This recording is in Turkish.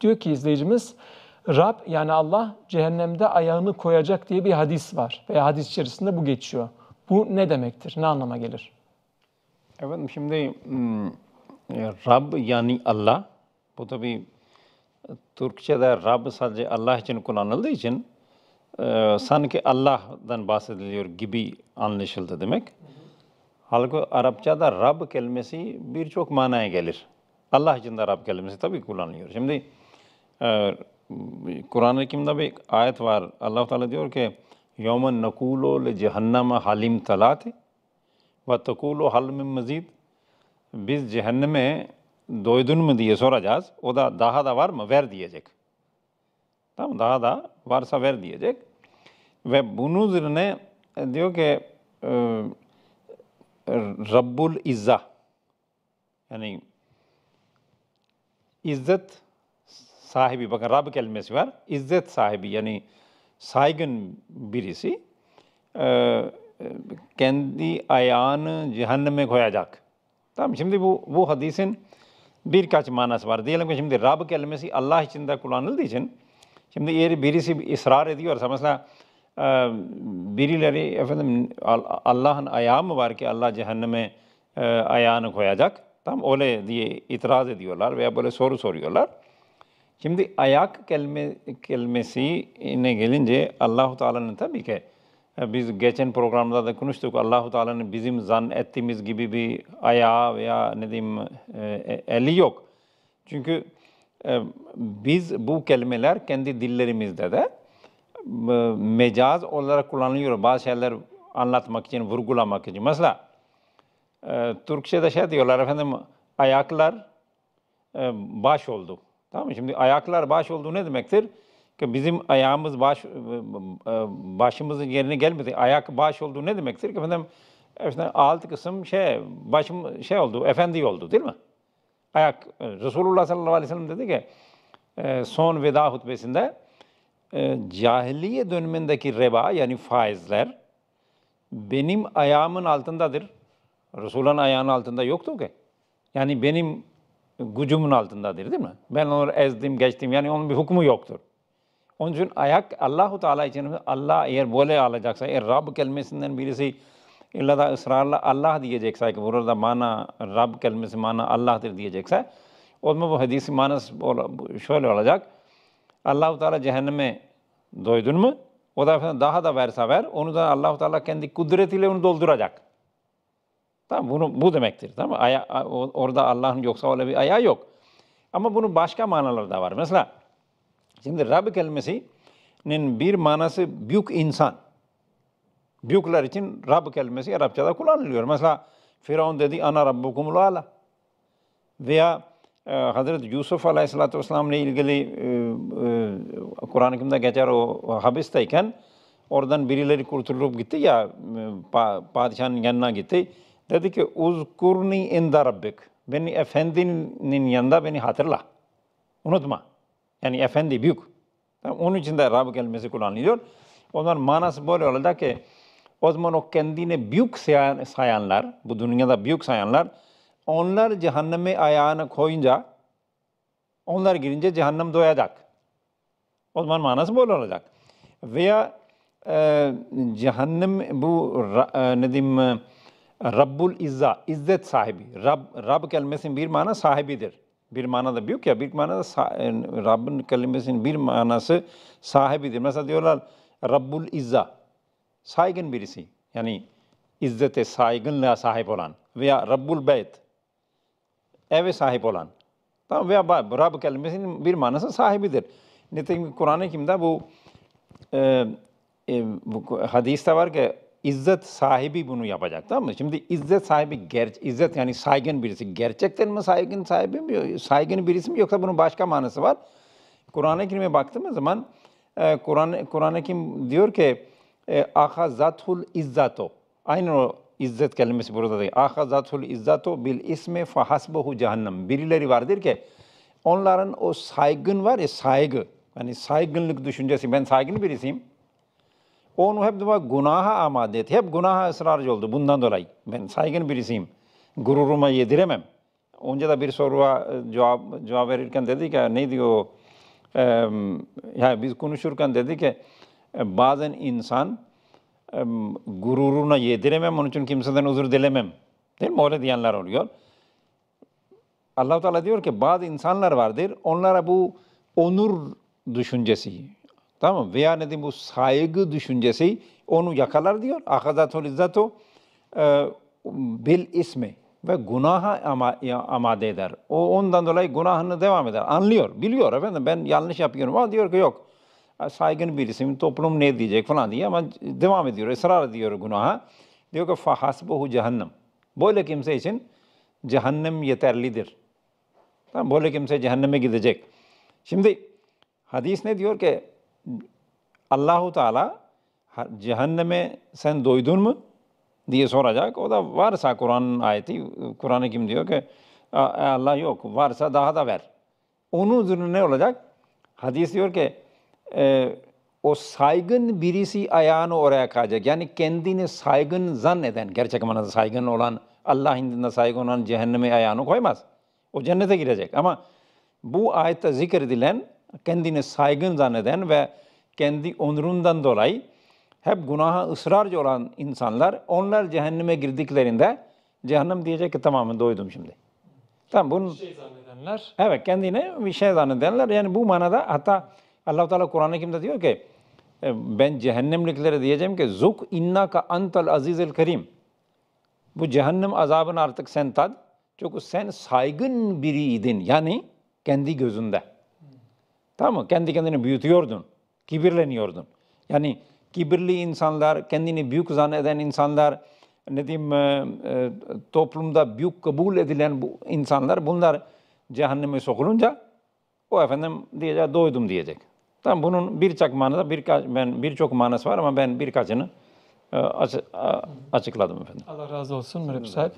diyor ki izleyicimiz Rab yani Allah cehennemde ayağını koyacak diye bir hadis var veya hadis içerisinde bu geçiyor. Bu ne demektir? Ne anlama gelir? Efendim şimdi hmm, e, Rab yani Allah bu tabi e, Türkçe'de Rab sadece Allah için kullanıldığı için e, sanki Allah'dan bahsediliyor gibi anlaşıldı demek. Halbuki Arapçada Rab kelimesi birçok manaya gelir. Allah için de Rab kelimesi tabii kullanılıyor. Şimdi ee, Kur'an-ı Kerim'de bir ayet var. allah Teala diyor ki يَوْمَ نَكُولُ لِجَهَنَّمَ halim talati ve tekulu halmin mazid Biz cehenneme doydun mu diye soracağız. O da daha da var mı? Ver diyecek. Tamam daha da varsa ver diyecek. Ve bunun üzerine e, diyor ki e, Rabbul İzza yani İzzet sahibi bakın Rab kelimesi var. İzzet sahibi yani saygın birisi e, e, kendi ayağını cehenneme koyacak. Tamam şimdi bu, bu hadisin birkaç manası var. Diyelim ki şimdi Rab kelimesi Allah için de kullanıldığı için şimdi eğer birisi ısrar ediyorsa mesela e, birileri efendim Allah'ın ayağı mı var ki Allah cehenneme ayağını koyacak? Tam öyle diye itiraz ediyorlar veya böyle soru soruyorlar. Şimdi ayak kelime, kelimesine gelince Allahu Teala'nın tabii ki e, biz geçen programda da konuştuk. Allahu Teala'nın bizim zan ettiğimiz gibi bir ayağı veya ne diyeyim e, e, eli yok. Çünkü biz bu kelimeler kendi dillerimizde de mecaz olarak kullanılıyor. Bazı şeyler anlatmak için, vurgulamak için. Mesela Türkçe'de şey diyorlar efendim ayaklar baş oldu. Tamam mı? Şimdi ayaklar baş olduğu ne demektir? Ki bizim ayağımız baş e, e, başımızın yerine gelmedi. Ayak baş olduğu ne demektir? Ki efendim, efendim alt kısım şey başım şey oldu, efendi oldu değil mi? Ayak e, Resulullah sallallahu aleyhi ve sellem dedi ki son veda hutbesinde cahiliye dönemindeki reba yani faizler benim ayağımın altındadır. Resulullah'ın ayağının altında yoktu ki. Yani benim gücümün altındadır değil mi? Ben onu ezdim geçtim yani onun bir hükmü yoktur. Onun için ayak Allahu Teala için Allah eğer böyle alacaksa, eğer Rab kelimesinden birisi illa da ısrarla Allah diyecekse ki burada mana Rab kelimesi mana Allah'tır diyecekse o zaman bu hadisi manas şöyle olacak. Allahu Teala cehenneme doydun mu? O da daha da verse ver. Onu da Allahu Teala kendi kudretiyle onu dolduracak. Tamam bunu bu demektir. Tamam Aya, orada Allah'ın yoksa öyle bir ayağı yok. Ama bunun başka manaları da var. Mesela şimdi Rab kelimesinin bir manası büyük insan. Büyükler için Rab kelimesi Arapçada kullanılıyor. Mesela Firavun dedi ana rabbukumul ala. Veya e, Hazreti Yusuf Aleyhisselatü Vesselam ile ilgili e, e, Kur'an-ı Kerim'de geçer o, o hapisteyken oradan birileri kurtulup gitti ya e, pa, padişahın yanına gitti. Dedi ki uzkurni inda rabbik. Beni efendinin yanında beni hatırla. Unutma. Yani efendi büyük. Onun için de Rab kelimesi kullanılıyor. onlar manası böyle olacak ki o zaman o kendini büyük sayanlar, bu dünyada büyük sayanlar, onlar cehenneme ayağını koyunca, onlar girince cehennem doyacak. O zaman manası böyle olacak. Veya e, cehennem bu e, ne diyeyim, Rabbul İzza, izzet sahibi. Rab, Rab kelimesinin bir mana sahibidir. Bir mana da büyük ya, bir mana manada e, Rabb'ın kelimesinin bir manası sahibidir. Mesela diyorlar Rabbul İzza, saygın birisi. Yani izzete saygınlığa sahip olan veya Rabbul Beyt, eve sahip olan. Tamam veya Rab kelimesinin bir manası sahibidir. Nitekim Kur'an-ı Kerim'de bu, e, e, bu hadiste var ki İzzet sahibi bunu yapacak tamam mı? Şimdi izzet sahibi, ger izzet yani saygın birisi. Gerçekten mi saygın sahibi mi? Saygın birisi mi yoksa bunun başka manası var? Kur'an-ı Kerim'e baktığımız zaman e, Kur'an Kur'an-ı Kerim diyor ki e, ahazatul izzato. Aynen o izzet kelimesi burada değil. Ahazatul izzato bil ismi fahasbuhu cehennem. Birileri vardır ki onların o saygın var ya saygı. Hani saygınlık düşüncesi. Ben saygın birisiyim. Onu hep defa günaha amade etti. Hep günaha ısrarcı oldu bundan dolayı. Ben saygın birisiyim. Gururuma yediremem. Onca da bir soruya e, cevap, cevap verirken dedi ki ne diyor? Ee, ya biz konuşurken dedi ki e, bazen insan gururuna yediremem onun için kimseden özür dilemem. Değil mi? Öyle diyenler oluyor. allah Teala diyor ki bazı insanlar vardır onlara bu onur düşüncesi Tamam veya ne yani bu saygı düşüncesi onu yakalar diyor. Akazatul izzatu e, bil ismi ve günaha ama, amade eder. O ondan dolayı günahını devam eder. Anlıyor, biliyor efendim ben yanlış yapıyorum ama diyor ki yok. E, Saygın birisi, toplum ne diyecek falan diye ama devam ediyor, ısrar ediyor günaha. Diyor ki fahasbuhu cehennem. Böyle kimse için cehennem yeterlidir. Tamam, böyle kimse cehenneme gidecek. Şimdi hadis ne diyor ki Allahu Teala cehenneme sen doydun mu diye soracak. O da varsa Kur'an ayeti, kuran Kim diyor ki e, Allah yok, varsa daha da ver. Onun üzerine ne olacak? Hadis diyor ki e, o saygın birisi ayağını oraya kayacak. Yani kendini saygın zanneden, gerçek manada saygın olan, Allah indinde saygın olan cehenneme ayağını koymaz. O cennete girecek. Ama bu ayette zikredilen kendine saygın zanneden ve kendi onurundan dolayı hep günaha ısrarcı olan insanlar onlar cehenneme girdiklerinde cehennem diyecek ki tamamen doydum şimdi. Tamam bunun bir şey zannedenler. Evet kendine bir şey zannedenler yani bu manada hatta Allah u Teala Kur'an-ı Kerim'de diyor ki e, ben cehennemliklere diyeceğim ki zuk innaka antal azizil kerim. Bu cehennem azabını artık sen tad. Çünkü sen saygın biriydin yani kendi gözünde. Tamam mı? Kendi kendini büyütüyordun. Kibirleniyordun. Yani kibirli insanlar, kendini büyük zanneden insanlar, ne diyeyim, e, e toplumda büyük kabul edilen bu insanlar bunlar cehenneme sokulunca o efendim diyecek doydum diyecek. Tam bunun birçok manası birkaç ben birçok manası var ama ben birkaçını e, açıkladım efendim. Allah razı olsun Mürep sahip.